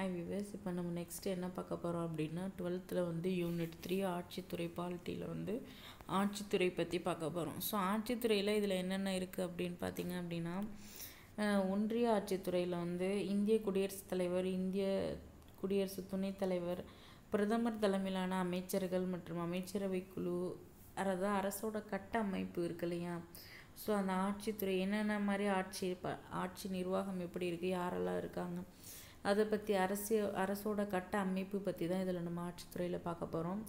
ஐ wives இப்போ நம்ம next என்ன பார்க்க போகிறோம் அப்படின்னா டுவெல்த்தில் வந்து யூனிட் த்ரீ ஆட்சித்துறை பாலிட்டியில் வந்து ஆட்சித்துறை பற்றி பார்க்க போகிறோம் ஸோ ஆட்சித்துறையில் இதில் என்னென்ன இருக்குது அப்படின்னு பார்த்தீங்க அப்படின்னா ஒன்றிய ஆட்சித்துறையில் வந்து இந்திய குடியரசுத் தலைவர் இந்திய குடியரசு துணைத் தலைவர் பிரதமர் தலைமையிலான அமைச்சர்கள் மற்றும் அமைச்சரவை குழு அதாவது அரசோட கட்டமைப்பு இருக்கு இல்லையா ஸோ அந்த ஆட்சித்துறை என்னென்ன மாதிரி ஆட்சி ஆட்சி நிர்வாகம் எப்படி இருக்குது யாரெல்லாம் இருக்காங்க அதை பற்றி அரசு அரசோட கட்ட அமைப்பு பற்றி தான் இதில் நம்ம ஆட்சித்துறையில் பார்க்க போகிறோம்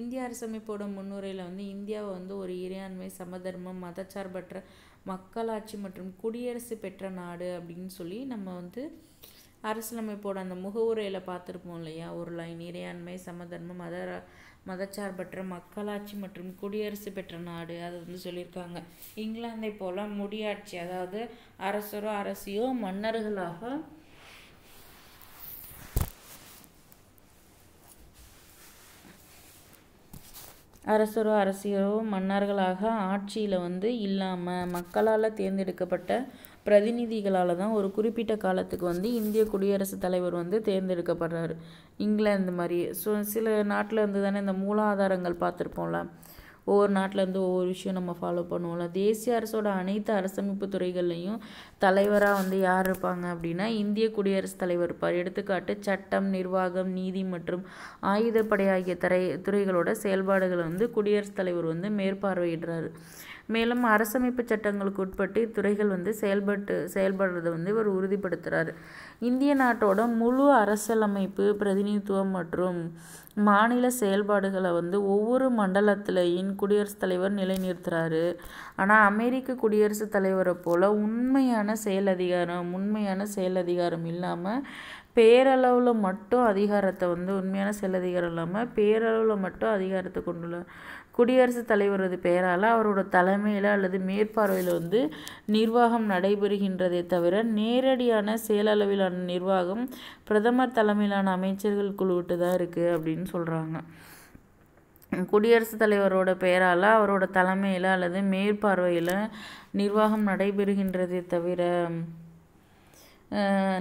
இந்திய அரசமைப்போட முன்னுரையில் வந்து இந்தியாவை வந்து ஒரு இறையாண்மை சமதர்மம் மதச்சார்பற்ற மக்களாட்சி மற்றும் குடியரசு பெற்ற நாடு அப்படின்னு சொல்லி நம்ம வந்து அரசியலமைப்போட அந்த முகவுரையில் பார்த்துருப்போம் இல்லையா ஒரு லைன் இறையாண்மை சமதர்மம் மத மதச்சார்பற்ற மக்களாட்சி மற்றும் குடியரசு பெற்ற நாடு அதை வந்து சொல்லியிருக்காங்க இங்கிலாந்தை போல் முடியாட்சி அதாவது அரசரோ அரசியோ மன்னர்களாக அரசரோ அரசியரோ மன்னர்களாக ஆட்சியில் வந்து இல்லாமல் மக்களால் தேர்ந்தெடுக்கப்பட்ட பிரதிநிதிகளால் தான் ஒரு குறிப்பிட்ட காலத்துக்கு வந்து இந்திய குடியரசுத் தலைவர் வந்து தேர்ந்தெடுக்கப்படுறாரு இங்கிலாந்து மாதிரி ஸோ சில நாட்டில் இருந்து தானே இந்த மூலாதாரங்கள் பார்த்துருப்போம்ல ஒவ்வொரு நாட்டிலேருந்து ஒவ்வொரு விஷயம் நம்ம ஃபாலோ பண்ணுவோம்ல தேசிய அரசோட அனைத்து அரசமைப்பு துறைகள்லையும் தலைவராக வந்து யார் இருப்பாங்க அப்படின்னா இந்திய குடியரசுத் தலைவர் இருப்பார் எடுத்துக்காட்டு சட்டம் நிர்வாகம் நீதி மற்றும் ஆயுதப்படை ஆகிய தரை துறைகளோட செயல்பாடுகளை வந்து குடியரசுத் தலைவர் வந்து மேற்பார்வையிடுறாரு மேலும் அரசமைப்பு சட்டங்களுக்கு உட்பட்டு இத்துறைகள் வந்து செயல்பட்டு செயல்படுறதை வந்து இவர் உறுதிப்படுத்துகிறார் இந்திய நாட்டோட முழு அரசியலமைப்பு பிரதிநிதித்துவம் மற்றும் மாநில செயல்பாடுகளை வந்து ஒவ்வொரு மண்டலத்திலையும் குடியரசுத் தலைவர் நிலைநிறுத்துகிறாரு ஆனால் அமெரிக்க குடியரசுத் தலைவரை போல் உண்மையான செயல் அதிகாரம் உண்மையான செயல் அதிகாரம் இல்லாமல் பேரளவில் மட்டும் அதிகாரத்தை வந்து உண்மையான செயல் அதிகாரம் இல்லாமல் பேரளவில் மட்டும் அதிகாரத்தை கொண்டுள்ள குடியரசுத் தலைவரது பெயரால் அவரோட தலைமையில் அல்லது மேற்பார்வையில் வந்து நிர்வாகம் நடைபெறுகின்றதே தவிர நேரடியான செயலளவிலான நிர்வாகம் பிரதமர் தலைமையிலான அமைச்சர்கள் குழுவிட்டு தான் இருக்குது அப்படின்னு சொல்கிறாங்க குடியரசுத் தலைவரோட பெயரால் அவரோட தலைமையில் அல்லது மேற்பார்வையில் நிர்வாகம் நடைபெறுகின்றதே தவிர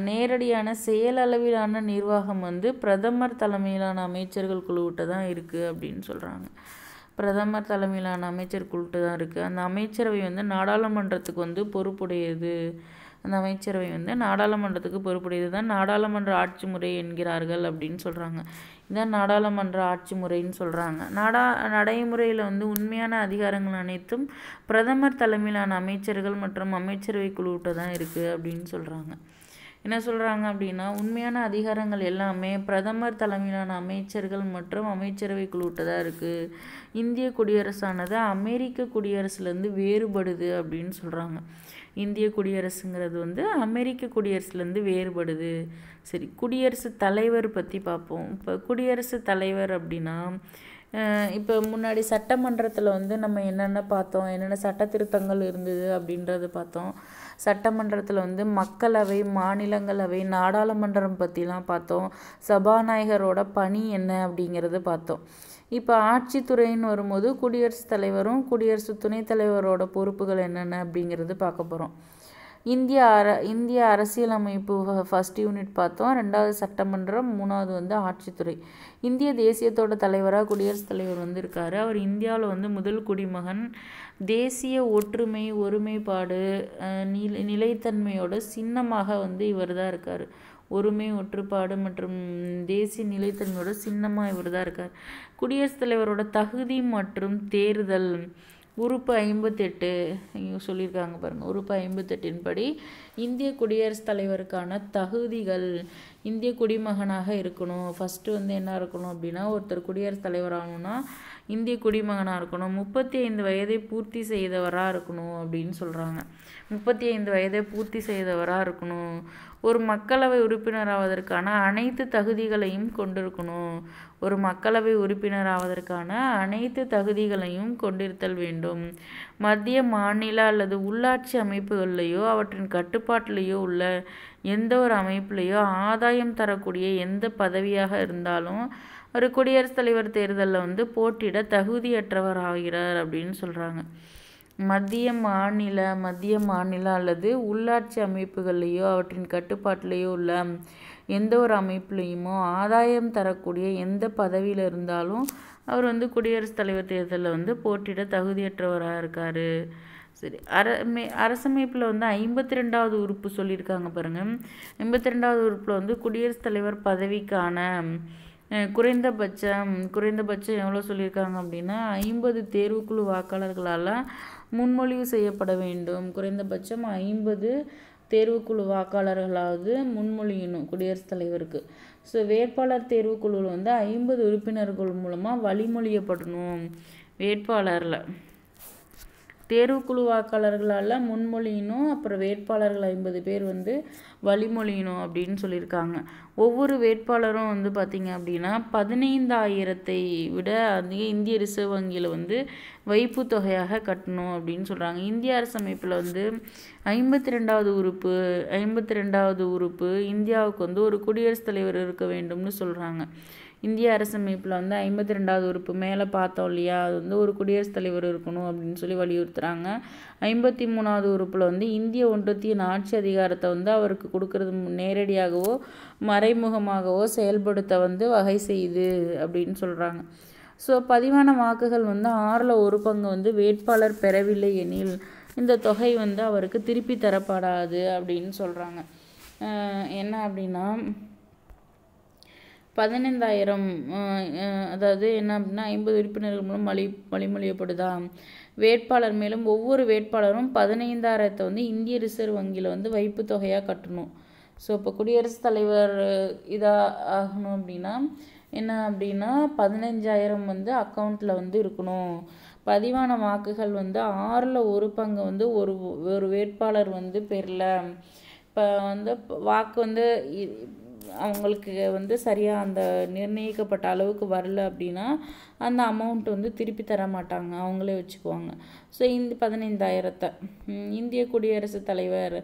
நேரடியான செயலளவிலான நிர்வாகம் வந்து பிரதமர் தலைமையிலான அமைச்சர்கள் குழுவிட்ட தான் இருக்குது அப்படின்னு சொல்கிறாங்க பிரதமர் தலைமையிலான அமைச்சர் குழுட்டு தான் இருக்குது அந்த அமைச்சரவை வந்து நாடாளுமன்றத்துக்கு வந்து பொறுப்புடையது அந்த அமைச்சரவை வந்து நாடாளுமன்றத்துக்கு பொறுப்புடையது தான் நாடாளுமன்ற ஆட்சி முறை என்கிறார்கள் அப்படின்னு சொல்கிறாங்க இதுதான் நாடாளுமன்ற ஆட்சி முறைன்னு சொல்கிறாங்க நாடா நடைமுறையில் வந்து உண்மையான அதிகாரங்கள் அனைத்தும் பிரதமர் தலைமையிலான அமைச்சர்கள் மற்றும் அமைச்சரவை குழுவிட்ட தான் இருக்குது அப்படின்னு சொல்கிறாங்க என்ன சொல்கிறாங்க அப்படின்னா உண்மையான அதிகாரங்கள் எல்லாமே பிரதமர் தலைமையிலான அமைச்சர்கள் மற்றும் அமைச்சரவை குழுவிட்டு தான் இருக்குது இந்திய குடியரசானது அமெரிக்க குடியரசுலேருந்து வேறுபடுது அப்படின்னு சொல்கிறாங்க இந்திய குடியரசுங்கிறது வந்து அமெரிக்க குடியரசுலேருந்து வேறுபடுது சரி குடியரசு தலைவர் பற்றி பார்ப்போம் இப்போ குடியரசு தலைவர் அப்படின்னா இப்போ முன்னாடி சட்டமன்றத்தில் வந்து நம்ம என்னென்ன பார்த்தோம் என்னென்ன சட்ட திருத்தங்கள் இருந்தது அப்படின்றத பார்த்தோம் சட்டமன்றத்தில் வந்து மக்களவை மாநிலங்களவை நாடாளுமன்றம் பற்றிலாம் பார்த்தோம் சபாநாயகரோட பணி என்ன அப்படிங்கிறது பார்த்தோம் இப்போ ஆட்சித்துறைன்னு வரும்போது குடியரசுத் தலைவரும் குடியரசு துணைத் தலைவரோட பொறுப்புகள் என்னென்ன அப்படிங்கிறது பார்க்க போகிறோம் இந்திய அர இந்திய அரசியலமைப்பு ஃபஸ்ட் யூனிட் பார்த்தோம் ரெண்டாவது சட்டமன்றம் மூணாவது வந்து ஆட்சித்துறை இந்திய தேசியத்தோட தலைவராக குடியரசுத் தலைவர் வந்து இருக்கார் அவர் இந்தியாவில் வந்து முதல் குடிமகன் தேசிய ஒற்றுமை ஒருமைப்பாடு நில நிலைத்தன்மையோட சின்னமாக வந்து இவர் தான் இருக்கார் ஒருமை ஒற்றுப்பாடு மற்றும் தேசிய நிலைத்தன்மையோட சின்னமாக இவர் தான் இருக்கார் குடியரசுத் தலைவரோட தகுதி மற்றும் தேர்தல் உறுப்பு ஐம்பத்தெட்டு இங்கே சொல்லியிருக்காங்க பாருங்கள் உறுப்பு ஐம்பத்தெட்டின் படி இந்திய குடியரசுத் தலைவருக்கான தகுதிகள் இந்திய குடிமகனாக இருக்கணும் ஃபஸ்ட்டு வந்து என்ன இருக்கணும் அப்படின்னா ஒருத்தர் குடியரசுத் தலைவர் ஆகணும்னா இந்திய குடிமகனாக இருக்கணும் முப்பத்தி ஐந்து வயதை பூர்த்தி செய்தவராக இருக்கணும் அப்படின்னு சொல்கிறாங்க முப்பத்தி ஐந்து வயதை பூர்த்தி செய்தவராக இருக்கணும் ஒரு மக்களவை உறுப்பினராவதற்கான அனைத்து தகுதிகளையும் கொண்டிருக்கணும் ஒரு மக்களவை உறுப்பினராவதற்கான அனைத்து தகுதிகளையும் கொண்டிருத்தல் வேண்டும் மத்திய மாநில அல்லது உள்ளாட்சி அமைப்புகள்லேயோ அவற்றின் கட்டுப்பாட்டிலேயோ உள்ள எந்த ஒரு அமைப்புலேயோ ஆதாயம் தரக்கூடிய எந்த பதவியாக இருந்தாலும் ஒரு குடியரசுத் தலைவர் தேர்தலில் வந்து போட்டியிட தகுதியற்றவர் ஆகிறார் அப்படின்னு சொல்கிறாங்க மத்திய மாநில மத்திய மாநில அல்லது உள்ளாட்சி அமைப்புகள்லேயோ அவற்றின் கட்டுப்பாட்டிலேயோ உள்ள எந்த ஒரு அமைப்புலேயுமோ ஆதாயம் தரக்கூடிய எந்த பதவியில் இருந்தாலும் அவர் வந்து குடியரசுத் தலைவர் தேர்தலில் வந்து போட்டியிட தகுதியற்றவராக இருக்கார் சரி அர அரசமைப்பில் வந்து ஐம்பத்தி ரெண்டாவது உறுப்பு சொல்லியிருக்காங்க பாருங்கள் ஐம்பத்தி ரெண்டாவது உறுப்பில் வந்து குடியரசுத் தலைவர் பதவிக்கான குறைந்தபட்சம் குறைந்தபட்சம் எவ்வளோ சொல்லியிருக்காங்க அப்படின்னா ஐம்பது தேர்வுக்குழு வாக்காளர்களால் முன்மொழிவு செய்யப்பட வேண்டும் குறைந்தபட்சம் ஐம்பது தேர்வுக்குழு வாக்காளர்களாவது முன்மொழியணும் குடியரசுத் தலைவருக்கு ஸோ வேட்பாளர் தேர்வுக்குழுவில் வந்து ஐம்பது உறுப்பினர்கள் மூலமாக வழிமொழியப்படணும் வேட்பாளரில் தேர்வுக்குழு வாக்காளர்களால் முன்மொழியினும் அப்புறம் வேட்பாளர்கள் ஐம்பது பேர் வந்து வழிமொழியணும் அப்படின்னு சொல்லியிருக்காங்க ஒவ்வொரு வேட்பாளரும் வந்து பார்த்திங்க அப்படின்னா பதினைந்தாயிரத்தை விட அதிக இந்திய ரிசர்வ் வங்கியில் வந்து வைப்பு தொகையாக கட்டணும் அப்படின்னு சொல்கிறாங்க இந்திய அரசமைப்பில் வந்து ஐம்பத்தி ரெண்டாவது உறுப்பு ஐம்பத்தி ரெண்டாவது உறுப்பு இந்தியாவுக்கு வந்து ஒரு குடியரசுத் தலைவர் இருக்க வேண்டும்னு சொல்கிறாங்க இந்திய அரசமைப்பில் வந்து ஐம்பத்தி ரெண்டாவது உறுப்பு மேலே பார்த்தோம் இல்லையா அது வந்து ஒரு குடியரசுத் தலைவர் இருக்கணும் அப்படின்னு சொல்லி வலியுறுத்துகிறாங்க ஐம்பத்தி மூணாவது உறுப்பில் வந்து இந்திய ஒன்றத்தின் ஆட்சி அதிகாரத்தை வந்து அவருக்கு கொடுக்கறது நேரடியாகவோ மறைமுகமாகவோ செயல்படுத்த வந்து வகை செய்யுது அப்படின்னு சொல்கிறாங்க ஸோ பதிவான வாக்குகள் வந்து ஆறில் ஒரு பங்கு வந்து வேட்பாளர் பெறவில்லை எனில் இந்த தொகை வந்து அவருக்கு திருப்பி தரப்படாது அப்படின்னு சொல்கிறாங்க என்ன அப்படின்னா பதினைந்தாயிரம் அதாவது என்ன அப்படின்னா ஐம்பது உறுப்பினர்கள் மூலம் வழி வழிமொழியப்படுதா வேட்பாளர் மேலும் ஒவ்வொரு வேட்பாளரும் பதினைந்தாயிரத்தை வந்து இந்திய ரிசர்வ் வங்கியில் வந்து வைப்பு தொகையாக கட்டணும் ஸோ இப்போ குடியரசுத் தலைவர் இதாக ஆகணும் அப்படின்னா என்ன அப்படின்னா பதினஞ்சாயிரம் வந்து அக்கௌண்ட்டில் வந்து இருக்கணும் பதிவான வாக்குகள் வந்து ஆறில் ஒரு பங்கு வந்து ஒரு ஒரு வேட்பாளர் வந்து பெறல இப்போ வந்து வாக்கு வந்து அவங்களுக்கு வந்து சரியாக அந்த நிர்ணயிக்கப்பட்ட அளவுக்கு வரல அப்படின்னா அந்த அமௌண்ட் வந்து திருப்பி தர மாட்டாங்க அவங்களே வச்சுக்குவாங்க ஸோ இந்த பதினைந்தாயிரத்தை இந்திய குடியரசுத் தலைவர்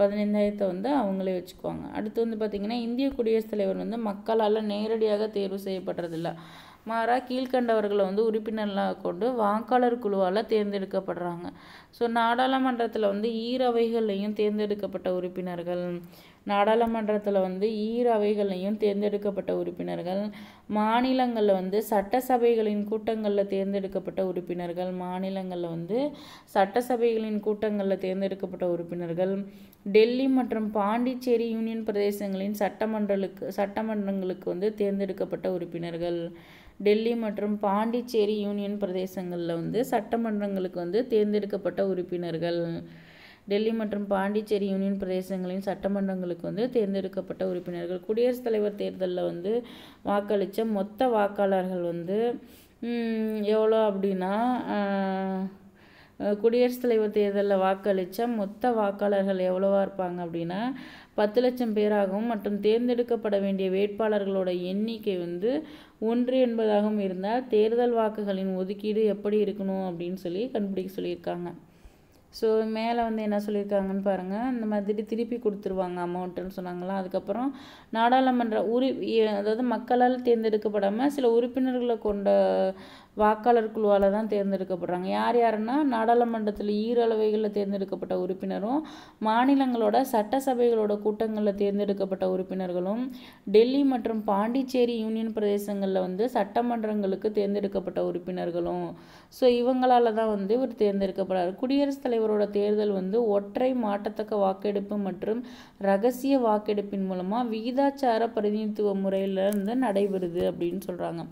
பதினைந்தாயிரத்தை வந்து அவங்களே வச்சுக்குவாங்க அடுத்து வந்து பார்த்திங்கன்னா இந்திய குடியரசுத் தலைவர் வந்து மக்களால் நேரடியாக தேர்வு செய்யப்படுறதில்ல மாறாக கீழ்கண்டவர்களை வந்து உறுப்பினர்களாக கொண்டு வாக்காளர் குழுவால் தேர்ந்தெடுக்கப்படுறாங்க ஸோ நாடாளுமன்றத்தில் வந்து ஈரவைகள்லையும் தேர்ந்தெடுக்கப்பட்ட உறுப்பினர்கள் நாடாளுமன்றத்தில் வந்து ஈரவைகளையும் அவைகளையும் தேர்ந்தெடுக்கப்பட்ட உறுப்பினர்கள் மாநிலங்களில் வந்து சட்டசபைகளின் கூட்டங்களில் தேர்ந்தெடுக்கப்பட்ட உறுப்பினர்கள் மாநிலங்களில் வந்து சட்டசபைகளின் கூட்டங்களில் தேர்ந்தெடுக்கப்பட்ட உறுப்பினர்கள் டெல்லி மற்றும் பாண்டிச்சேரி யூனியன் பிரதேசங்களின் சட்டமன்றலுக்கு சட்டமன்றங்களுக்கு வந்து தேர்ந்தெடுக்கப்பட்ட உறுப்பினர்கள் டெல்லி மற்றும் பாண்டிச்சேரி யூனியன் பிரதேசங்களில் வந்து சட்டமன்றங்களுக்கு வந்து தேர்ந்தெடுக்கப்பட்ட உறுப்பினர்கள் டெல்லி மற்றும் பாண்டிச்சேரி யூனியன் பிரதேசங்களின் சட்டமன்றங்களுக்கு வந்து தேர்ந்தெடுக்கப்பட்ட உறுப்பினர்கள் குடியரசுத் தலைவர் தேர்தலில் வந்து வாக்களித்த மொத்த வாக்காளர்கள் வந்து எவ்வளோ அப்படின்னா குடியரசுத் தலைவர் தேர்தலில் வாக்களித்த மொத்த வாக்காளர்கள் எவ்வளோவா இருப்பாங்க அப்படின்னா பத்து லட்சம் பேராகவும் மற்றும் தேர்ந்தெடுக்கப்பட வேண்டிய வேட்பாளர்களோட எண்ணிக்கை வந்து ஒன்று என்பதாகவும் இருந்தால் தேர்தல் வாக்குகளின் ஒதுக்கீடு எப்படி இருக்கணும் அப்படின்னு சொல்லி கண்டுபிடிக்க சொல்லியிருக்காங்க ஸோ மேலே வந்து என்ன சொல்லியிருக்காங்கன்னு பாருங்கள் இந்த மாதிரி திருப்பி கொடுத்துருவாங்க அமௌண்ட்டுன்னு சொன்னாங்களா அதுக்கப்புறம் நாடாளுமன்ற உரி அதாவது மக்களால் தேர்ந்தெடுக்கப்படாமல் சில உறுப்பினர்களை கொண்ட வாக்காளர் குழுவால் தான் தேர்ந்தெடுக்கப்படுறாங்க யார் யாருன்னா நாடாளுமன்றத்தில் ஈரளவைகளில் தேர்ந்தெடுக்கப்பட்ட உறுப்பினரும் மாநிலங்களோட சட்டசபைகளோட கூட்டங்களில் தேர்ந்தெடுக்கப்பட்ட உறுப்பினர்களும் டெல்லி மற்றும் பாண்டிச்சேரி யூனியன் பிரதேசங்களில் வந்து சட்டமன்றங்களுக்கு தேர்ந்தெடுக்கப்பட்ட உறுப்பினர்களும் ஸோ இவங்களால் தான் வந்து இவர் தேர்ந்தெடுக்கப்படுறார் குடியரசுத் தலைவரோட தேர்தல் வந்து ஒற்றை மாட்டத்தக்க வாக்கெடுப்பு மற்றும் ரகசிய வாக்கெடுப்பின் மூலமாக விகிதாச்சார பிரதிநிதித்துவ முறையில் நடைபெறுது அப்படின்னு சொல்கிறாங்க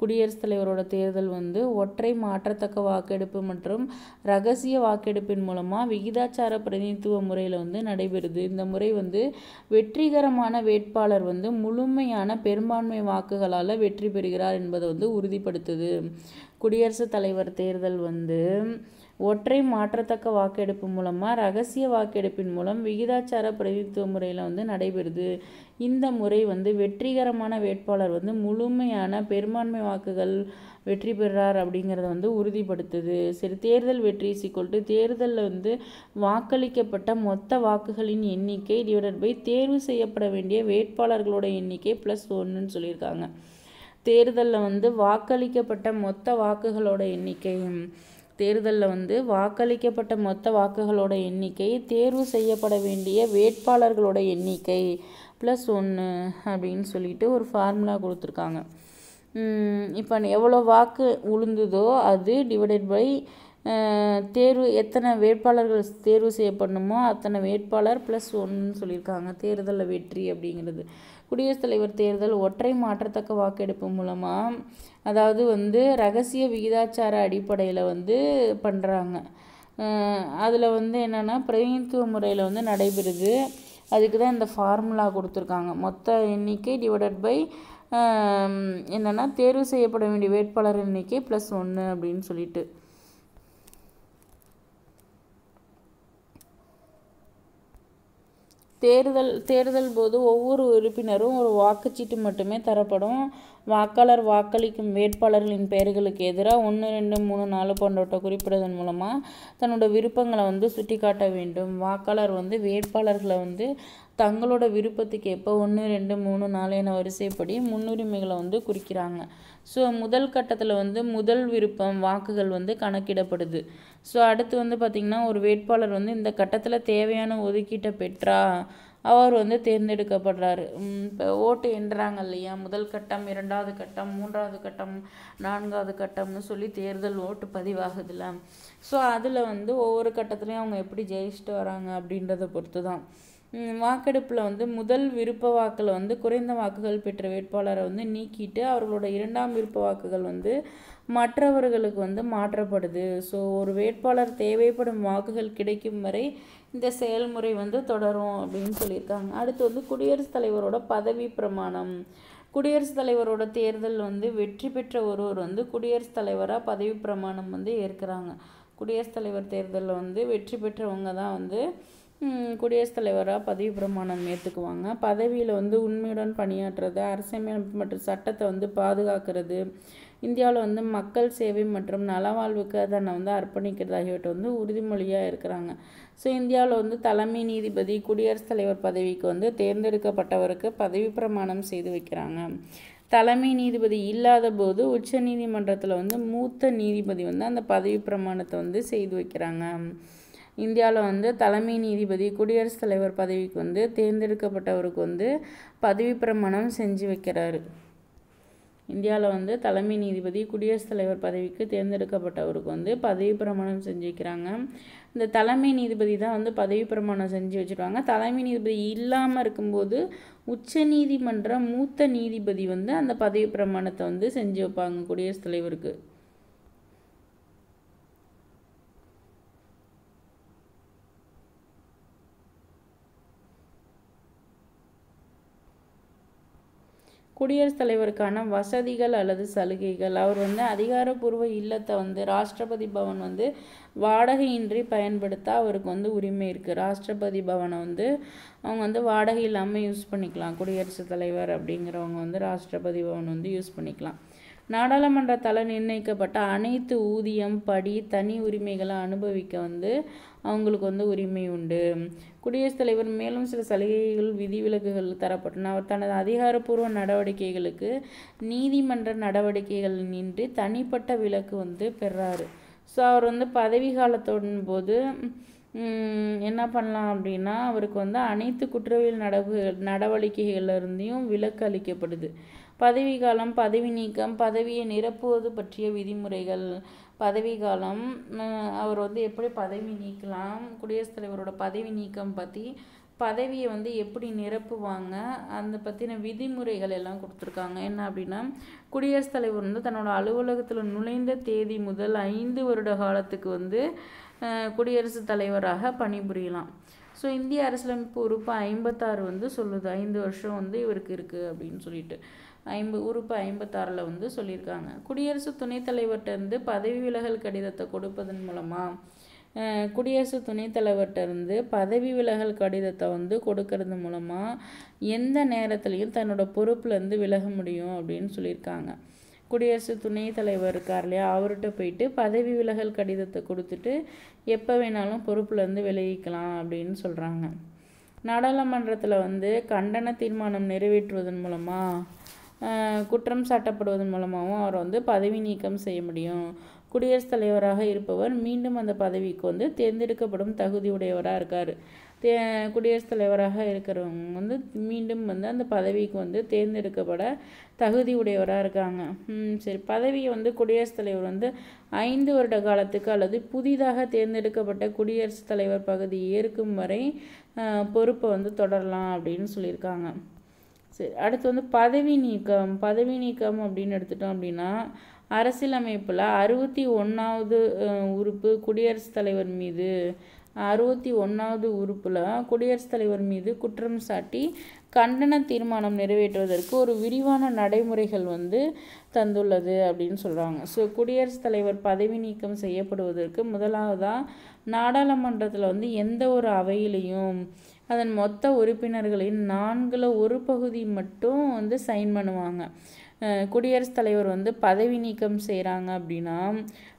குடியரசுத் தலைவரோட தேர்தல் வாக்குகள் வந்து ஒற்றை மாற்றத்தக்க வாக்கெடுப்பு மற்றும் ரகசிய வாக்கெடுப்பின் மூலமாக விகிதாச்சார பிரதிநிதித்துவ முறையில் வந்து நடைபெறுது இந்த முறை வந்து வெற்றிகரமான வேட்பாளர் வந்து முழுமையான பெரும்பான்மை வாக்குகளால் வெற்றி பெறுகிறார் என்பதை வந்து உறுதிப்படுத்துது குடியரசுத் தலைவர் தேர்தல் வந்து ஒற்றை மாற்றத்தக்க வாக்கெடுப்பு மூலமாக ரகசிய வாக்கெடுப்பின் மூலம் விகிதாச்சார பிரதிநிதித்துவ முறையில் வந்து நடைபெறுது இந்த முறை வந்து வெற்றிகரமான வேட்பாளர் வந்து முழுமையான பெரும்பான்மை வாக்குகள் வெற்றி பெறார் அப்படிங்கிறத வந்து உறுதிப்படுத்துது சரி தேர்தல் வெற்றி சிக்கொல்ட்டு தேர்தலில் வந்து வாக்களிக்கப்பட்ட மொத்த வாக்குகளின் எண்ணிக்கை டிவைடட் பை தேர்வு செய்யப்பட வேண்டிய வேட்பாளர்களோட எண்ணிக்கை ப்ளஸ் ஒன்றுன்னு சொல்லியிருக்காங்க தேர்தலில் வந்து வாக்களிக்கப்பட்ட மொத்த வாக்குகளோட எண்ணிக்கை தேர்தலில் வந்து வாக்களிக்கப்பட்ட மொத்த வாக்குகளோட எண்ணிக்கை தேர்வு செய்யப்பட வேண்டிய வேட்பாளர்களோட எண்ணிக்கை ப்ளஸ் ஒன்று அப்படின்னு சொல்லிட்டு ஒரு ஃபார்முலா கொடுத்துருக்காங்க இப்போ எவ்வளோ வாக்கு உளுந்ததோ அது டிவைடட் பை தேர்வு எத்தனை வேட்பாளர்கள் தேர்வு செய்யப்படணுமோ அத்தனை வேட்பாளர் ப்ளஸ் ஒன்றுன்னு சொல்லியிருக்காங்க தேர்தலில் வெற்றி அப்படிங்கிறது குடியரசுத் தலைவர் தேர்தல் ஒற்றை மாற்றத்தக்க வாக்கெடுப்பு மூலமாக அதாவது வந்து ரகசிய விகிதாச்சார அடிப்படையில் வந்து பண்ணுறாங்க அதில் வந்து என்னென்னா பிரதிநிதித்துவ முறையில் வந்து நடைபெறுது அதுக்கு தான் இந்த ஃபார்முலா கொடுத்துருக்காங்க மொத்த எண்ணிக்கை டிவைடட் பை என்னென்னா தேர்வு செய்யப்பட வேண்டிய வேட்பாளர் எண்ணிக்கை ப்ளஸ் ஒன்று அப்படின்னு சொல்லிட்டு தேர்தல் தேர்தல் போது ஒவ்வொரு உறுப்பினரும் ஒரு வாக்குச்சீட்டு மட்டுமே தரப்படும் வாக்காளர் வாக்களிக்கும் வேட்பாளர்களின் பெயர்களுக்கு எதிராக ஒன்று ரெண்டு மூணு நாலு போன்றவற்றை குறிப்பிடுவதன் மூலமாக தன்னோட விருப்பங்களை வந்து சுட்டி காட்ட வேண்டும் வாக்காளர் வந்து வேட்பாளர்களை வந்து தங்களோட விருப்பத்துக்கு எப்போ ஒன்று ரெண்டு மூணு நாலு என வரிசைப்படி முன்னுரிமைகளை வந்து குறிக்கிறாங்க ஸோ முதல் கட்டத்தில் வந்து முதல் விருப்பம் வாக்குகள் வந்து கணக்கிடப்படுது ஸோ அடுத்து வந்து பார்த்திங்கன்னா ஒரு வேட்பாளர் வந்து இந்த கட்டத்தில் தேவையான ஒதுக்கீட்டை பெற்றா அவர் வந்து தேர்ந்தெடுக்கப்படுறாரு இப்போ ஓட்டு எண்ணுறாங்க இல்லையா முதல் கட்டம் இரண்டாவது கட்டம் மூன்றாவது கட்டம் நான்காவது கட்டம்னு சொல்லி தேர்தல் ஓட்டு பதிவாகுதுல்ல ஸோ அதில் வந்து ஒவ்வொரு கட்டத்துலேயும் அவங்க எப்படி ஜெயிச்சுட்டு வராங்க அப்படின்றத பொறுத்து தான் வாக்கெடுப்பில் வந்து முதல் விருப்ப வாக்கில் வந்து குறைந்த வாக்குகள் பெற்ற வேட்பாளரை வந்து நீக்கிட்டு அவர்களோட இரண்டாம் விருப்ப வாக்குகள் வந்து மற்றவர்களுக்கு வந்து மாற்றப்படுது ஸோ ஒரு வேட்பாளர் தேவைப்படும் வாக்குகள் கிடைக்கும் வரை இந்த செயல்முறை வந்து தொடரும் அப்படின்னு சொல்லியிருக்காங்க அடுத்து வந்து குடியரசுத் தலைவரோட பதவி பிரமாணம் குடியரசுத் தலைவரோட தேர்தல் வந்து வெற்றி பெற்ற ஒருவர் வந்து குடியரசுத் தலைவராக பதவி பிரமாணம் வந்து ஏற்கிறாங்க குடியரசுத் தலைவர் தேர்தலில் வந்து வெற்றி பெற்றவங்க தான் வந்து குடியரசுத் தலைவராக பதவி பிரமாணம் ஏற்றுக்குவாங்க பதவியில் வந்து உண்மையுடன் பணியாற்றுறது அரசியலமைப்பு மற்றும் சட்டத்தை வந்து பாதுகாக்கிறது இந்தியாவில் வந்து மக்கள் சேவை மற்றும் நலவாழ்வுக்கு தன்னை வந்து அர்ப்பணிக்கிறது ஆகியவற்றை வந்து உறுதிமொழியாக இருக்கிறாங்க ஸோ இந்தியாவில் வந்து தலைமை நீதிபதி குடியரசுத் தலைவர் பதவிக்கு வந்து தேர்ந்தெடுக்கப்பட்டவருக்கு பதவி பிரமாணம் செய்து வைக்கிறாங்க தலைமை நீதிபதி இல்லாத போது உச்ச நீதிமன்றத்தில் வந்து மூத்த நீதிபதி வந்து அந்த பதவி பிரமாணத்தை வந்து செய்து வைக்கிறாங்க இந்தியாவில் வந்து தலைமை நீதிபதி குடியரசுத் தலைவர் பதவிக்கு வந்து தேர்ந்தெடுக்கப்பட்டவருக்கு வந்து பதவி பிரமாணம் செஞ்சு வைக்கிறாரு இந்தியாவில் வந்து தலைமை நீதிபதி குடியரசுத் தலைவர் பதவிக்கு தேர்ந்தெடுக்கப்பட்டவருக்கு வந்து பதவி பிரமாணம் செஞ்சு வைக்கிறாங்க இந்த தலைமை நீதிபதி தான் வந்து பதவி பிரமாணம் செஞ்சு வச்சுருவாங்க தலைமை நீதிபதி இல்லாமல் இருக்கும்போது உச்ச நீதிமன்ற மூத்த நீதிபதி வந்து அந்த பதவி பிரமாணத்தை வந்து செஞ்சு வைப்பாங்க குடியரசுத் தலைவருக்கு குடியரசுத் தலைவருக்கான வசதிகள் அல்லது சலுகைகள் அவர் வந்து அதிகாரப்பூர்வ இல்லத்தை வந்து ராஷ்டிரபதி பவன் வந்து வாடகையின்றி பயன்படுத்த அவருக்கு வந்து உரிமை இருக்குது ராஷ்டிரபதி பவனை வந்து அவங்க வந்து வாடகை இல்லாமல் யூஸ் பண்ணிக்கலாம் குடியரசுத் தலைவர் அப்படிங்கிறவங்க வந்து ராஷ்டிரபதி பவன் வந்து யூஸ் பண்ணிக்கலாம் நாடாளுமன்றத்தால் நிர்ணயிக்கப்பட்ட அனைத்து ஊதியம் படி தனி உரிமைகளை அனுபவிக்க வந்து அவங்களுக்கு வந்து உரிமை உண்டு குடியரசுத் தலைவர் மேலும் சில சலுகைகள் விதிவிலக்குகள் தரப்பட்டன அவர் தனது அதிகாரப்பூர்வ நடவடிக்கைகளுக்கு நீதிமன்ற நடவடிக்கைகள் நின்று தனிப்பட்ட விலக்கு வந்து பெறாரு ஸோ அவர் வந்து பதவி காலத்தோடும் போது என்ன பண்ணலாம் அப்படின்னா அவருக்கு வந்து அனைத்து குற்றவியல் நடவு நடவடிக்கைகளிலிருந்தையும் விலக்கு அளிக்கப்படுது பதவிகாலம் பதவி நீக்கம் பதவியை நிரப்புவது பற்றிய விதிமுறைகள் பதவிகாலம் அவர் வந்து எப்படி பதவி நீக்கலாம் குடியரசுத் தலைவரோட பதவி நீக்கம் பற்றி பதவியை வந்து எப்படி நிரப்புவாங்க அந்த பற்றின விதிமுறைகள் எல்லாம் கொடுத்துருக்காங்க என்ன அப்படின்னா குடியரசுத் தலைவர் வந்து தன்னோட அலுவலகத்தில் நுழைந்த தேதி முதல் ஐந்து வருட காலத்துக்கு வந்து குடியரசுத் தலைவராக பணிபுரியலாம் ஸோ இந்திய அரசியலமைப்பு உறுப்பு ஐம்பத்தாறு வந்து சொல்லுது ஐந்து வருஷம் வந்து இவருக்கு இருக்குது அப்படின்னு சொல்லிட்டு ஐம்பது உறுப்பு ஐம்பத்தாறில் வந்து சொல்லியிருக்காங்க குடியரசு துணைத் தலைவர்கிட்டருந்து பதவி விலகல் கடிதத்தை கொடுப்பதன் மூலமாக குடியரசு துணைத் தலைவர்கிட்டருந்து பதவி விலகல் கடிதத்தை வந்து கொடுக்கறது மூலமாக எந்த நேரத்துலையும் தன்னோட பொறுப்புலேருந்து விலக முடியும் அப்படின்னு சொல்லியிருக்காங்க குடியரசு துணைத் தலைவர் இருக்கார் இல்லையா அவர்கிட்ட போயிட்டு பதவி விலகல் கடிதத்தை கொடுத்துட்டு எப்போ வேணாலும் பொறுப்புலேருந்து விலகிக்கலாம் அப்படின்னு சொல்கிறாங்க நாடாளுமன்றத்தில் வந்து கண்டன தீர்மானம் நிறைவேற்றுவதன் மூலமாக குற்றம் சாட்டப்படுவதன் மூலமாகவும் அவரை வந்து பதவி நீக்கம் செய்ய முடியும் குடியரசுத் தலைவராக இருப்பவர் மீண்டும் அந்த பதவிக்கு வந்து தேர்ந்தெடுக்கப்படும் தகுதியுடையவராக இருக்கார் தே குடியரசுத் தலைவராக இருக்கிறவங்க வந்து மீண்டும் வந்து அந்த பதவிக்கு வந்து தேர்ந்தெடுக்கப்பட தகுதி உடையவராக இருக்காங்க சரி பதவியை வந்து குடியரசுத் தலைவர் வந்து ஐந்து வருட காலத்துக்கு அல்லது புதிதாக தேர்ந்தெடுக்கப்பட்ட குடியரசுத் தலைவர் பகுதி ஏற்கும் வரை பொறுப்பை வந்து தொடரலாம் அப்படின்னு சொல்லியிருக்காங்க சரி அடுத்து வந்து பதவி நீக்கம் பதவி நீக்கம் அப்படின்னு எடுத்துட்டோம் அப்படின்னா அரசியலமைப்பில் அறுபத்தி ஒன்றாவது உறுப்பு குடியரசுத் தலைவர் மீது அறுபத்தி ஒன்றாவது உறுப்பில் குடியரசுத் தலைவர் மீது குற்றம் சாட்டி கண்டன தீர்மானம் நிறைவேற்றுவதற்கு ஒரு விரிவான நடைமுறைகள் வந்து தந்துள்ளது அப்படின்னு சொல்கிறாங்க ஸோ குடியரசுத் தலைவர் பதவி நீக்கம் செய்யப்படுவதற்கு முதலாவதாக நாடாளுமன்றத்தில் வந்து எந்த ஒரு அவையிலையும் அதன் மொத்த உறுப்பினர்களின் நான்கில் ஒரு பகுதி மட்டும் வந்து சைன் பண்ணுவாங்க குடியரசுத் தலைவர் வந்து பதவி நீக்கம் செய்கிறாங்க அப்படின்னா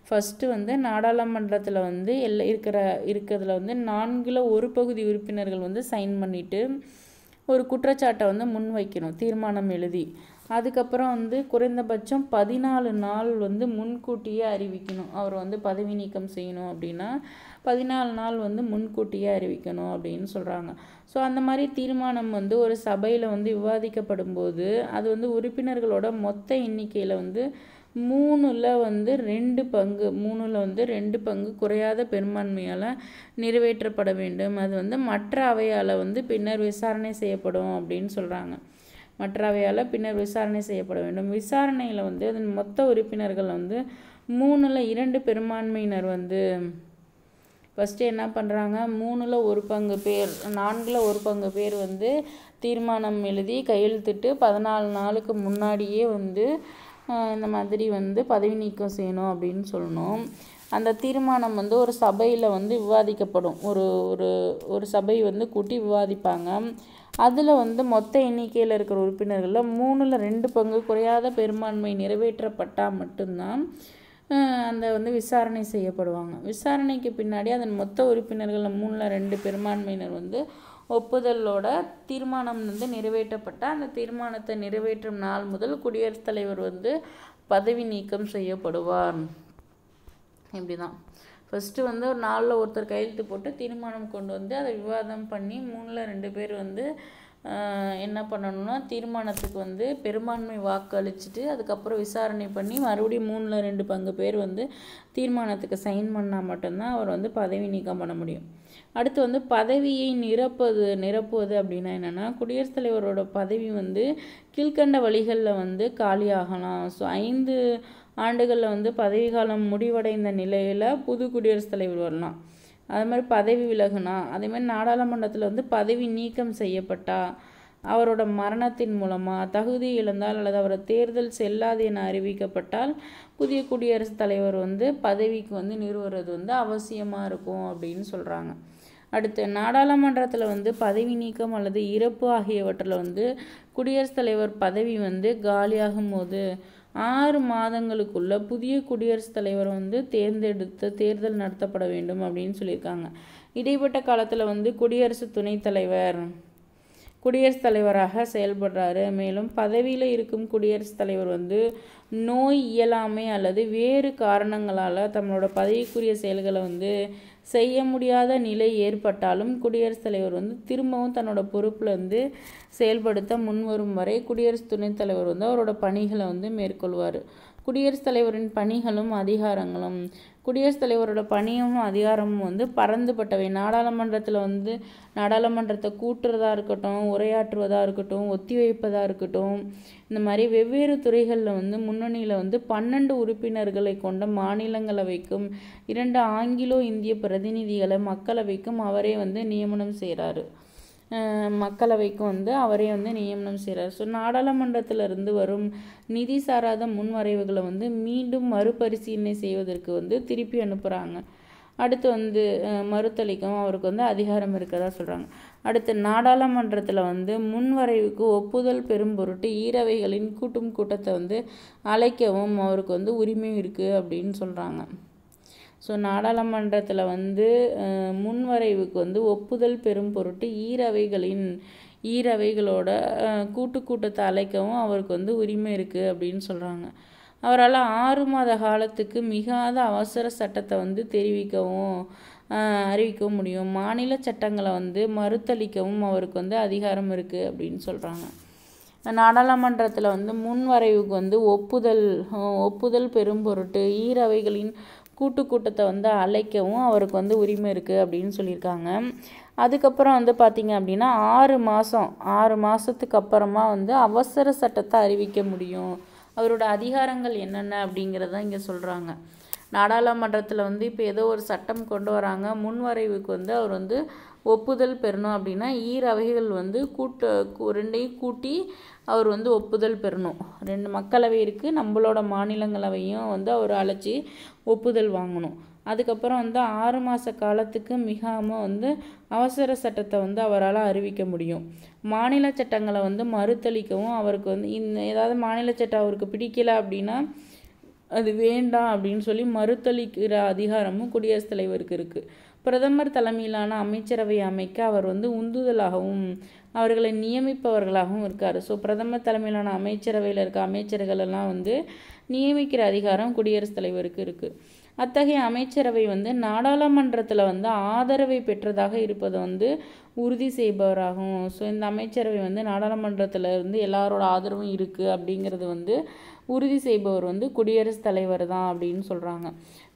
ஃபஸ்ட்டு வந்து நாடாளுமன்றத்தில் வந்து எல்லா இருக்கிற இருக்கிறதுல வந்து நான்கில் ஒரு பகுதி உறுப்பினர்கள் வந்து சைன் பண்ணிவிட்டு ஒரு குற்றச்சாட்டை வந்து முன்வைக்கணும் தீர்மானம் எழுதி அதுக்கப்புறம் வந்து குறைந்தபட்சம் பதினாலு நாள் வந்து முன்கூட்டியே அறிவிக்கணும் அவர் வந்து பதவி நீக்கம் செய்யணும் அப்படின்னா பதினாலு நாள் வந்து முன்கூட்டியே அறிவிக்கணும் அப்படின்னு சொல்கிறாங்க ஸோ அந்த மாதிரி தீர்மானம் வந்து ஒரு சபையில் வந்து விவாதிக்கப்படும் போது அது வந்து உறுப்பினர்களோட மொத்த எண்ணிக்கையில் வந்து மூணில் வந்து ரெண்டு பங்கு மூணில் வந்து ரெண்டு பங்கு குறையாத பெரும்பான்மையால் நிறைவேற்றப்பட வேண்டும் அது வந்து மற்ற அவையால் வந்து பின்னர் விசாரணை செய்யப்படும் அப்படின்னு சொல்கிறாங்க மற்ற அவையால் பின்னர் விசாரணை செய்யப்பட வேண்டும் விசாரணையில் வந்து அதன் மொத்த உறுப்பினர்கள் வந்து மூணில் இரண்டு பெரும்பான்மையினர் வந்து ஃபஸ்ட்டு என்ன பண்ணுறாங்க மூணில் ஒரு பங்கு பேர் நான்கில் ஒரு பங்கு பேர் வந்து தீர்மானம் எழுதி கையெழுத்துட்டு பதினாலு நாளுக்கு முன்னாடியே வந்து இந்த மாதிரி வந்து பதவி நீக்கம் செய்யணும் அப்படின்னு சொல்லணும் அந்த தீர்மானம் வந்து ஒரு சபையில் வந்து விவாதிக்கப்படும் ஒரு ஒரு ஒரு சபை வந்து கூட்டி விவாதிப்பாங்க அதில் வந்து மொத்த எண்ணிக்கையில் இருக்கிற உறுப்பினர்களில் மூணில் ரெண்டு பங்கு குறையாத பெரும்பான்மை நிறைவேற்றப்பட்டால் மட்டும்தான் அந்த வந்து விசாரணை செய்யப்படுவாங்க விசாரணைக்கு பின்னாடி அதன் மொத்த உறுப்பினர்களில் மூணில் ரெண்டு பெரும்பான்மையினர் வந்து ஒப்புதலோட தீர்மானம் வந்து நிறைவேற்றப்பட்ட அந்த தீர்மானத்தை நிறைவேற்றும் நாள் முதல் குடியரசுத் தலைவர் வந்து பதவி நீக்கம் செய்யப்படுவார் இப்படிதான் ஃபஸ்ட்டு வந்து ஒரு நாளில் ஒருத்தர் கையெழுத்து போட்டு தீர்மானம் கொண்டு வந்து அதை விவாதம் பண்ணி மூணில் ரெண்டு பேர் வந்து என்ன பண்ணணும்னா தீர்மானத்துக்கு வந்து பெரும்பான்மை வாக்கு அளிச்சுட்டு அதுக்கப்புறம் விசாரணை பண்ணி மறுபடியும் மூணில் ரெண்டு பங்கு பேர் வந்து தீர்மானத்துக்கு சைன் பண்ணால் மட்டும்தான் அவர் வந்து பதவி நீக்கம் பண்ண முடியும் அடுத்து வந்து பதவியை நிரப்பது நிரப்புவது அப்படின்னா என்னென்னா குடியரசுத் தலைவரோட பதவி வந்து கீழ்கண்ட வழிகளில் வந்து காலியாகலாம் ஸோ ஐந்து ஆண்டுகளில் வந்து பதவிக்காலம் முடிவடைந்த நிலையில் புது குடியரசுத் தலைவர் வரலாம் அது மாதிரி பதவி விலகுனா அதே மாதிரி நாடாளுமன்றத்தில் வந்து பதவி நீக்கம் செய்யப்பட்டா அவரோட மரணத்தின் மூலமாக தகுதி இழந்தால் அல்லது அவரை தேர்தல் செல்லாது என அறிவிக்கப்பட்டால் புதிய குடியரசுத் தலைவர் வந்து பதவிக்கு வந்து நிறுவுறது வந்து அவசியமாக இருக்கும் அப்படின்னு சொல்கிறாங்க அடுத்து நாடாளுமன்றத்தில் வந்து பதவி நீக்கம் அல்லது இறப்பு ஆகியவற்றில் வந்து குடியரசுத் தலைவர் பதவி வந்து காலியாகும் போது ஆறு மாதங்களுக்குள்ளே புதிய குடியரசுத் தலைவர் வந்து தேர்ந்தெடுத்து தேர்தல் நடத்தப்பட வேண்டும் அப்படின்னு சொல்லியிருக்காங்க இடைப்பட்ட காலத்தில் வந்து குடியரசு துணைத் தலைவர் குடியரசுத் தலைவராக செயல்படுறாரு மேலும் பதவியில் இருக்கும் குடியரசுத் தலைவர் வந்து நோய் இயலாமை அல்லது வேறு காரணங்களால் தம்மளோட பதவிக்குரிய செயல்களை வந்து செய்ய முடியாத நிலை ஏற்பட்டாலும் குடியரசுத் தலைவர் வந்து திரும்பவும் தன்னோட பொறுப்பில் வந்து செயல்படுத்த முன்வரும் வரை குடியரசு துணைத் தலைவர் வந்து அவரோட பணிகளை வந்து மேற்கொள்வார் குடியரசுத் தலைவரின் பணிகளும் அதிகாரங்களும் குடியரசுத் தலைவரோட பணியும் அதிகாரமும் வந்து பறந்துபட்டவை நாடாளுமன்றத்தில் வந்து நாடாளுமன்றத்தை கூட்டுறதா இருக்கட்டும் உரையாற்றுவதாக இருக்கட்டும் ஒத்திவைப்பதாக இருக்கட்டும் இந்த மாதிரி வெவ்வேறு துறைகளில் வந்து முன்னணியில் வந்து பன்னெண்டு உறுப்பினர்களை கொண்ட மாநிலங்களவைக்கும் இரண்டு ஆங்கிலோ இந்திய பிரதிநிதிகளை மக்களவைக்கும் அவரே வந்து நியமனம் செய்கிறாரு மக்களவைக்கு வந்து அவரே வந்து நியமனம் செய்கிறார் ஸோ நாடாளுமன்றத்தில் இருந்து வரும் நிதி சாராத முன்வரைவுகளை வந்து மீண்டும் மறுபரிசீலனை செய்வதற்கு வந்து திருப்பி அனுப்புகிறாங்க அடுத்து வந்து மறுத்தளிக்கவும் அவருக்கு வந்து அதிகாரம் இருக்கதா சொல்கிறாங்க அடுத்து நாடாளுமன்றத்தில் வந்து முன்வரைவுக்கு ஒப்புதல் பெறும் பொருட்டு ஈரவைகளின் கூட்டும் கூட்டத்தை வந்து அழைக்கவும் அவருக்கு வந்து உரிமை இருக்குது அப்படின்னு சொல்கிறாங்க ஸோ நாடாளுமன்றத்தில் வந்து முன்வரைவுக்கு வந்து ஒப்புதல் பெறும் பொருட்டு ஈரவைகளின் ஈரவைகளோட கூட்டு கூட்டத்தை அழைக்கவும் அவருக்கு வந்து உரிமை இருக்குது அப்படின்னு சொல்கிறாங்க அவரால் ஆறு மாத காலத்துக்கு மிகாத அவசர சட்டத்தை வந்து தெரிவிக்கவும் அறிவிக்கவும் முடியும் மாநில சட்டங்களை வந்து மறுத்தளிக்கவும் அவருக்கு வந்து அதிகாரம் இருக்குது அப்படின்னு சொல்கிறாங்க நாடாளுமன்றத்தில் வந்து முன்வரைவுக்கு வந்து ஒப்புதல் ஒப்புதல் பெறும் பொருட்டு ஈரவைகளின் கூட்டு கூட்டத்தை வந்து அழைக்கவும் அவருக்கு வந்து உரிமை இருக்குது அப்படின்னு சொல்லியிருக்காங்க அதுக்கப்புறம் வந்து பார்த்திங்க அப்படின்னா ஆறு மாதம் ஆறு மாதத்துக்கு அப்புறமா வந்து அவசர சட்டத்தை அறிவிக்க முடியும் அவரோட அதிகாரங்கள் என்னென்ன அப்படிங்கிறத இங்கே சொல்கிறாங்க நாடாளுமன்றத்தில் வந்து இப்போ ஏதோ ஒரு சட்டம் கொண்டு வராங்க முன்வரைவுக்கு வந்து அவர் வந்து ஒப்புதல் பெறணும் அப்படின்னா ஈர அவைகள் வந்து கூட்ட ரெண்டையும் கூட்டி அவர் வந்து ஒப்புதல் பெறணும் ரெண்டு மக்களவை இருக்குது நம்மளோட மாநிலங்களவையும் வந்து அவர் அழைச்சி ஒப்புதல் வாங்கணும் அதுக்கப்புறம் வந்து ஆறு மாத காலத்துக்கு மிகாமல் வந்து அவசர சட்டத்தை வந்து அவரால் அறிவிக்க முடியும் மாநில சட்டங்களை வந்து மறுத்தளிக்கவும் அவருக்கு வந்து இந்த ஏதாவது மாநில சட்டம் அவருக்கு பிடிக்கலை அப்படின்னா அது வேண்டாம் அப்படின்னு சொல்லி மறுத்தளிக்கிற அதிகாரமும் குடியரசுத் தலைவருக்கு இருக்குது பிரதமர் தலைமையிலான அமைச்சரவை அமைக்க அவர் வந்து உந்துதலாகவும் அவர்களை நியமிப்பவர்களாகவும் இருக்கார் ஸோ பிரதமர் தலைமையிலான அமைச்சரவையில் இருக்க அமைச்சர்கள் எல்லாம் வந்து நியமிக்கிற அதிகாரம் குடியரசுத் தலைவருக்கு இருக்குது அத்தகைய அமைச்சரவை வந்து நாடாளுமன்றத்தில் வந்து ஆதரவை பெற்றதாக இருப்பதை வந்து உறுதி செய்பவராகும் ஸோ இந்த அமைச்சரவை வந்து நாடாளுமன்றத்தில் இருந்து எல்லாரோட ஆதரவும் இருக்குது அப்படிங்கிறது வந்து உறுதி செய்பவர் வந்து குடியரசுத் தலைவர் தான் அப்படின்னு சொல்கிறாங்க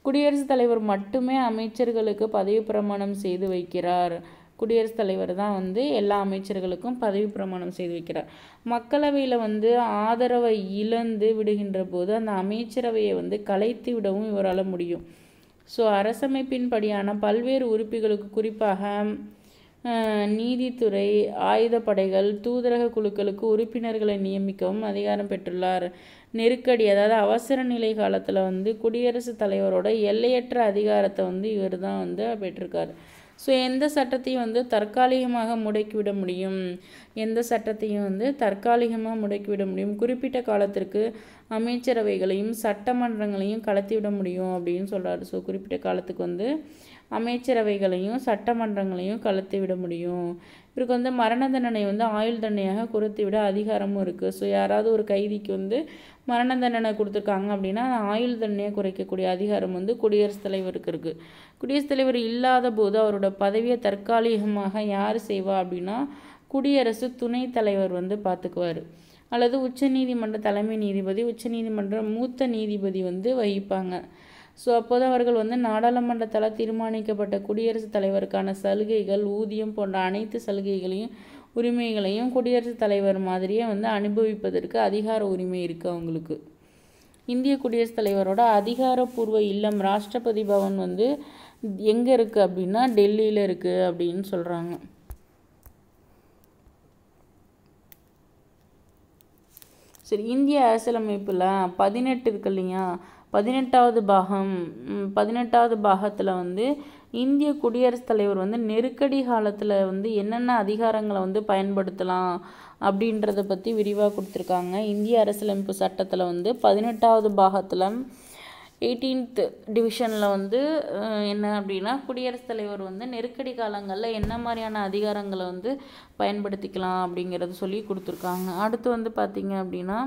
குடியரசுத் தலைவர் மட்டுமே அமைச்சர்களுக்கு பதவி பிரமாணம் செய்து வைக்கிறார் குடியரசுத் தலைவர் தான் வந்து எல்லா அமைச்சர்களுக்கும் பதவி பிரமாணம் செய்து வைக்கிறார் மக்களவையில் வந்து ஆதரவை இழந்து விடுகின்ற போது அந்த அமைச்சரவையை வந்து கலைத்து விடவும் இவரால் முடியும் ஸோ அரசமைப்பின்படியான பல்வேறு உறுப்பிகளுக்கு குறிப்பாக நீதித்துறை ஆயுதப்படைகள் தூதரக குழுக்களுக்கு உறுப்பினர்களை நியமிக்கவும் அதிகாரம் பெற்றுள்ளார் நெருக்கடி அதாவது அவசர நிலை காலத்தில் வந்து குடியரசுத் தலைவரோட எல்லையற்ற அதிகாரத்தை வந்து இவர் தான் வந்து பெற்றிருக்கார் ஸோ எந்த சட்டத்தையும் வந்து தற்காலிகமாக முடக்கிவிட முடியும் எந்த சட்டத்தையும் வந்து தற்காலிகமாக முடக்கிவிட முடியும் குறிப்பிட்ட காலத்திற்கு அமைச்சரவைகளையும் சட்டமன்றங்களையும் கலத்திவிட முடியும் அப்படின்னு சொல்கிறார் ஸோ குறிப்பிட்ட காலத்துக்கு வந்து அமைச்சரவைகளையும் சட்டமன்றங்களையும் கலத்து விட முடியும் இவருக்கு வந்து மரண தண்டனை வந்து ஆயுள் தண்டனையாக குறைத்து விட அதிகாரமும் இருக்குது ஸோ யாராவது ஒரு கைதிக்கு வந்து மரண தண்டனை கொடுத்துருக்காங்க அப்படின்னா ஆயுள் தண்டனையை குறைக்கக்கூடிய அதிகாரம் வந்து குடியரசுத் தலைவருக்கு இருக்குது குடியரசுத் தலைவர் இல்லாத போது அவரோட பதவியை தற்காலிகமாக யார் செய்வா அப்படின்னா குடியரசு துணைத் தலைவர் வந்து பார்த்துக்குவார் அல்லது உச்சநீதிமன்ற தலைமை நீதிபதி உச்சநீதிமன்ற மூத்த நீதிபதி வந்து வகிப்பாங்க ஸோ அப்போது அவர்கள் வந்து நாடாளுமன்றத்தால் தீர்மானிக்கப்பட்ட குடியரசுத் தலைவருக்கான சலுகைகள் ஊதியம் போன்ற அனைத்து சலுகைகளையும் உரிமைகளையும் குடியரசுத் தலைவர் மாதிரியே வந்து அனுபவிப்பதற்கு அதிகார உரிமை இருக்குது அவங்களுக்கு இந்திய குடியரசுத் தலைவரோட அதிகாரப்பூர்வ இல்லம் ராஷ்டிரபதி பவன் வந்து எங்கே இருக்குது அப்படின்னா டெல்லியில் இருக்குது அப்படின்னு சொல்கிறாங்க சரி இந்திய அரசியலமைப்பில் பதினெட்டு இருக்கு இல்லையா பதினெட்டாவது பாகம் பதினெட்டாவது பாகத்தில் வந்து இந்திய குடியரசுத் தலைவர் வந்து நெருக்கடி காலத்தில் வந்து என்னென்ன அதிகாரங்களை வந்து பயன்படுத்தலாம் அப்படின்றத பற்றி விரிவாக கொடுத்துருக்காங்க இந்திய அரசியலமைப்பு சட்டத்தில் வந்து பதினெட்டாவது பாகத்தில் எயிட்டீன்த் டிவிஷனில் வந்து என்ன அப்படின்னா குடியரசுத் தலைவர் வந்து நெருக்கடி காலங்களில் என்ன மாதிரியான அதிகாரங்களை வந்து பயன்படுத்திக்கலாம் அப்படிங்கிறத சொல்லி கொடுத்துருக்காங்க அடுத்து வந்து பார்த்திங்க அப்படின்னா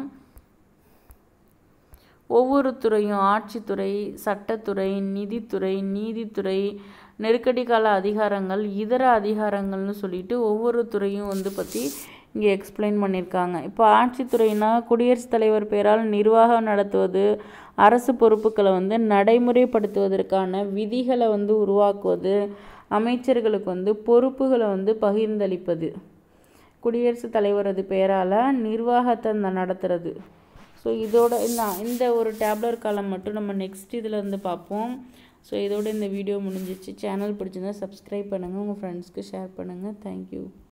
ஒவ்வொரு துறையும் ஆட்சித்துறை சட்டத்துறை நிதித்துறை நீதித்துறை நெருக்கடி கால அதிகாரங்கள் இதர அதிகாரங்கள்னு சொல்லிட்டு ஒவ்வொரு துறையும் வந்து பற்றி இங்கே எக்ஸ்பிளைன் பண்ணியிருக்காங்க இப்போ ஆட்சித்துறைனா குடியரசுத் தலைவர் பேரால் நிர்வாகம் நடத்துவது அரசு பொறுப்புகளை வந்து நடைமுறைப்படுத்துவதற்கான விதிகளை வந்து உருவாக்குவது அமைச்சர்களுக்கு வந்து பொறுப்புகளை வந்து பகிர்ந்தளிப்பது குடியரசுத் தலைவரது பேரால் நிர்வாகத்தை நடத்துறது ஸோ இதோட இந்த இந்த ஒரு டேப்லர் காலம் மட்டும் நம்ம நெக்ஸ்ட் இதில் வந்து பார்ப்போம் ஸோ இதோட இந்த வீடியோ முடிஞ்சிச்சு சேனல் பிடிச்சிருந்தா சப்ஸ்கிரைப் பண்ணுங்கள் உங்கள் ஃப்ரெண்ட்ஸ்க்கு ஷேர் பண்ணுங்கள் தேங்க்யூ